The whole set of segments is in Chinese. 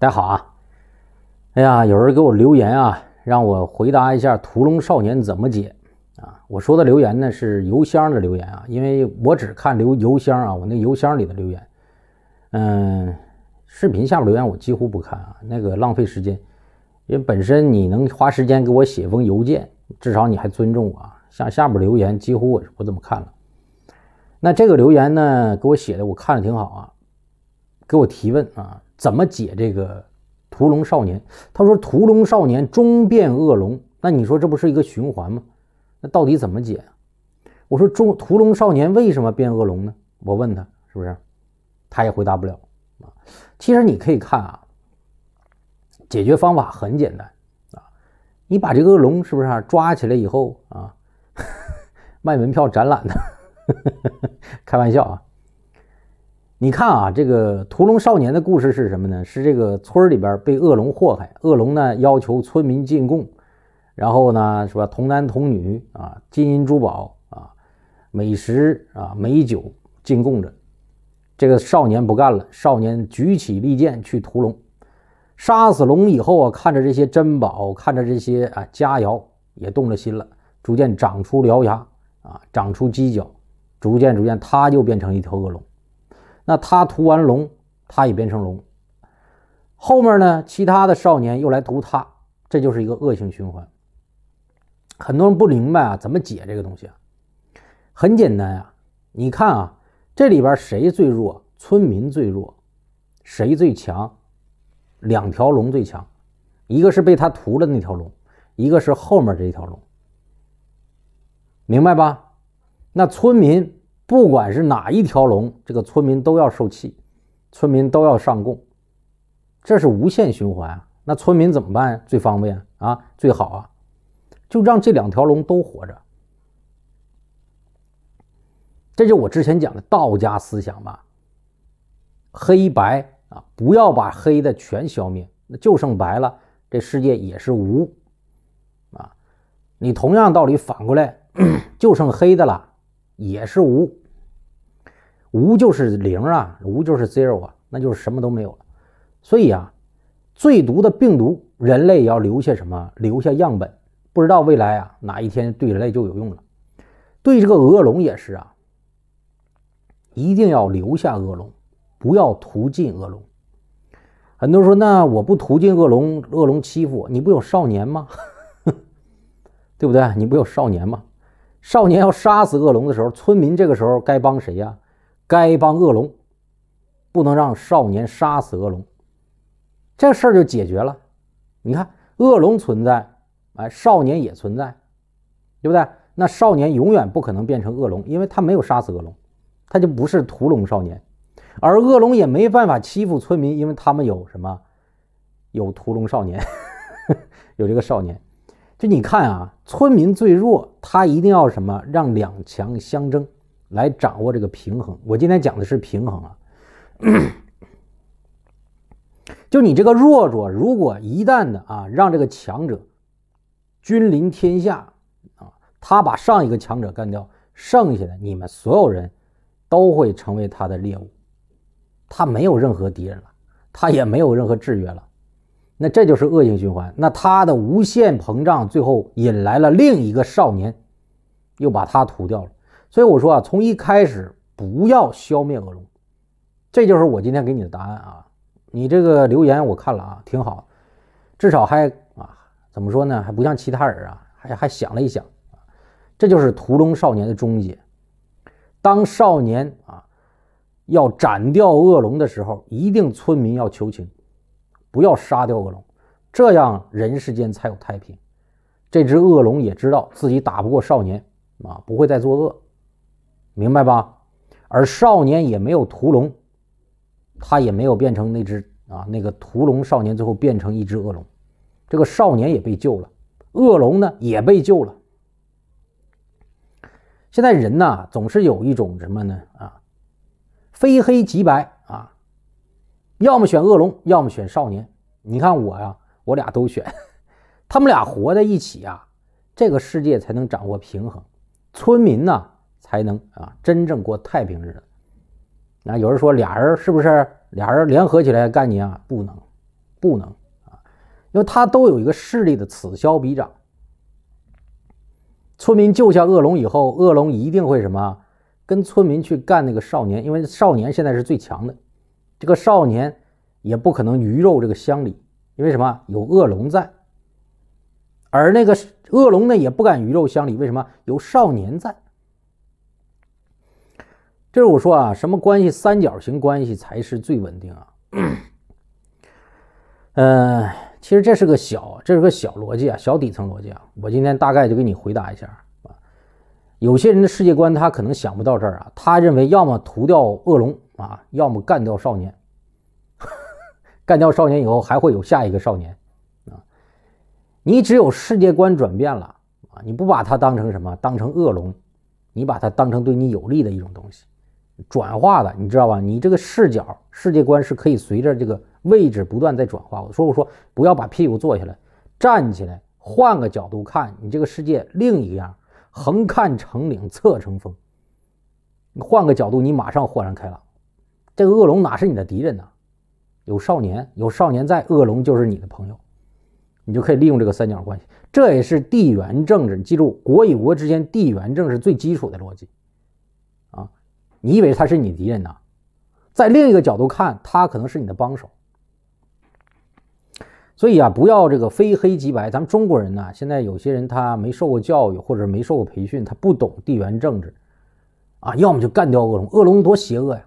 大家好啊！哎呀，有人给我留言啊，让我回答一下《屠龙少年》怎么解啊？我说的留言呢是邮箱的留言啊，因为我只看留邮箱啊，我那邮箱里的留言。嗯，视频下面留言我几乎不看啊，那个浪费时间。因为本身你能花时间给我写封邮件，至少你还尊重我啊。像下面留言几乎我不怎么看了？那这个留言呢，给我写的我看着挺好啊，给我提问啊。怎么解这个屠龙少年？他说：“屠龙少年终变恶龙。”那你说这不是一个循环吗？那到底怎么解？我说：“中屠龙少年为什么变恶龙呢？”我问他是不是？他也回答不了啊。其实你可以看啊，解决方法很简单啊，你把这个龙是不是抓起来以后啊，卖门票展览呢？开玩笑啊。你看啊，这个屠龙少年的故事是什么呢？是这个村里边被恶龙祸害，恶龙呢要求村民进贡，然后呢是吧？童男童女啊，金银珠宝啊，美食啊，美酒进贡着。这个少年不干了，少年举起利剑去屠龙，杀死龙以后啊，看着这些珍宝，看着这些啊佳肴，也动了心了，逐渐长出獠牙啊，长出犄角，逐渐逐渐，他就变成一条恶龙。那他屠完龙，他也变成龙。后面呢，其他的少年又来屠他，这就是一个恶性循环。很多人不明白啊，怎么解这个东西啊？很简单呀，你看啊，这里边谁最弱？村民最弱。谁最强？两条龙最强，一个是被他屠了那条龙，一个是后面这一条龙。明白吧？那村民。不管是哪一条龙，这个村民都要受气，村民都要上供，这是无限循环那村民怎么办最方便啊？最好啊，就让这两条龙都活着。这就我之前讲的道家思想吧。黑白啊，不要把黑的全消灭，那就剩白了，这世界也是无啊。你同样道理反过来，就剩黑的了。也是无，无就是零啊，无就是 zero 啊，那就是什么都没有。了。所以啊，最毒的病毒，人类也要留下什么？留下样本，不知道未来啊哪一天对人类就有用了。对这个恶龙也是啊，一定要留下恶龙，不要屠尽恶龙。很多人说：“那我不屠尽恶龙，恶龙欺负我，你不有少年吗？” 对不对？你不有少年吗？少年要杀死恶龙的时候，村民这个时候该帮谁呀？该帮恶龙，不能让少年杀死恶龙，这事儿就解决了。你看，恶龙存在，哎，少年也存在，对不对？那少年永远不可能变成恶龙，因为他没有杀死恶龙，他就不是屠龙少年。而恶龙也没办法欺负村民，因为他们有什么？有屠龙少年，有这个少年。就你看啊，村民最弱，他一定要什么？让两强相争，来掌握这个平衡。我今天讲的是平衡啊。就你这个弱者，如果一旦的啊，让这个强者君临天下啊，他把上一个强者干掉，剩下的你们所有人，都会成为他的猎物。他没有任何敌人了，他也没有任何制约了。那这就是恶性循环。那他的无限膨胀，最后引来了另一个少年，又把他屠掉了。所以我说啊，从一开始不要消灭恶龙，这就是我今天给你的答案啊。你这个留言我看了啊，挺好，至少还啊怎么说呢，还不像其他人啊，还还想了一想这就是屠龙少年的终结。当少年啊要斩掉恶龙的时候，一定村民要求情。不要杀掉恶龙，这样人世间才有太平。这只恶龙也知道自己打不过少年啊，不会再作恶，明白吧？而少年也没有屠龙，他也没有变成那只啊那个屠龙少年，最后变成一只恶龙。这个少年也被救了，恶龙呢也被救了。现在人呢，总是有一种什么呢啊？非黑即白啊。要么选恶龙，要么选少年。你看我呀，我俩都选。他们俩活在一起啊，这个世界才能掌握平衡，村民呢才能啊真正过太平日子。那有人说俩人是不是俩人联合起来干你啊？不能，不能啊，因为他都有一个势力的此消彼长。村民救下恶龙以后，恶龙一定会什么跟村民去干那个少年，因为少年现在是最强的。这个少年也不可能鱼肉这个乡里，因为什么？有恶龙在，而那个恶龙呢也不敢鱼肉乡里，为什么？有少年在。这是我说啊，什么关系？三角形关系才是最稳定啊。呃，其实这是个小，这是个小逻辑啊，小底层逻辑啊。我今天大概就给你回答一下。有些人的世界观，他可能想不到这儿啊。他认为，要么屠掉恶龙啊，要么干掉少年。干掉少年以后，还会有下一个少年啊。你只有世界观转变了啊，你不把它当成什么，当成恶龙，你把它当成对你有利的一种东西，转化的，你知道吧？你这个视角、世界观是可以随着这个位置不断在转化。我说，我说，不要把屁股坐下来，站起来，换个角度看你这个世界，另一个样。横看成岭侧成峰，你换个角度，你马上豁然开朗。这个恶龙哪是你的敌人呢？有少年，有少年在，恶龙就是你的朋友，你就可以利用这个三角关系。这也是地缘政治，你记住，国与国之间地缘政治最基础的逻辑啊！你以为他是你敌人呢？在另一个角度看，他可能是你的帮手。所以啊，不要这个非黑即白。咱们中国人呢，现在有些人他没受过教育或者没受过培训，他不懂地缘政治，啊，要么就干掉恶龙，恶龙多邪恶呀！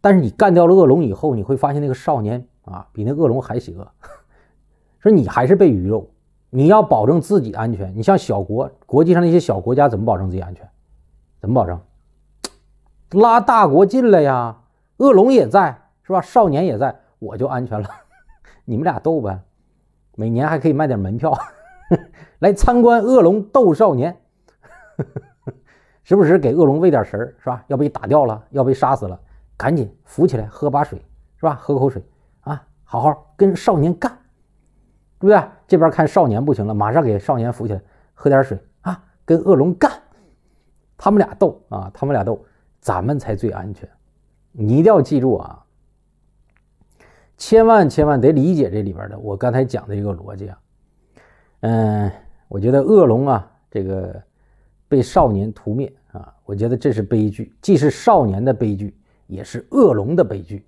但是你干掉了恶龙以后，你会发现那个少年啊，比那恶龙还邪恶。说你还是被鱼肉，你要保证自己安全。你像小国，国际上那些小国家怎么保证自己安全？怎么保证？拉大国进来呀，恶龙也在是吧？少年也在，我就安全了。你们俩斗呗，每年还可以卖点门票，来参观恶龙斗少年，时不时给恶龙喂点食儿，是吧？要被打掉了，要被杀死了，赶紧扶起来喝把水，是吧？喝口水啊，好好跟少年干，对不对？这边看少年不行了，马上给少年扶起来，喝点水啊，跟恶龙干，他们俩斗啊，他们俩斗，咱们才最安全。你一定要记住啊。千万千万得理解这里边的我刚才讲的一个逻辑啊，嗯，我觉得恶龙啊，这个被少年屠灭啊，我觉得这是悲剧，既是少年的悲剧，也是恶龙的悲剧。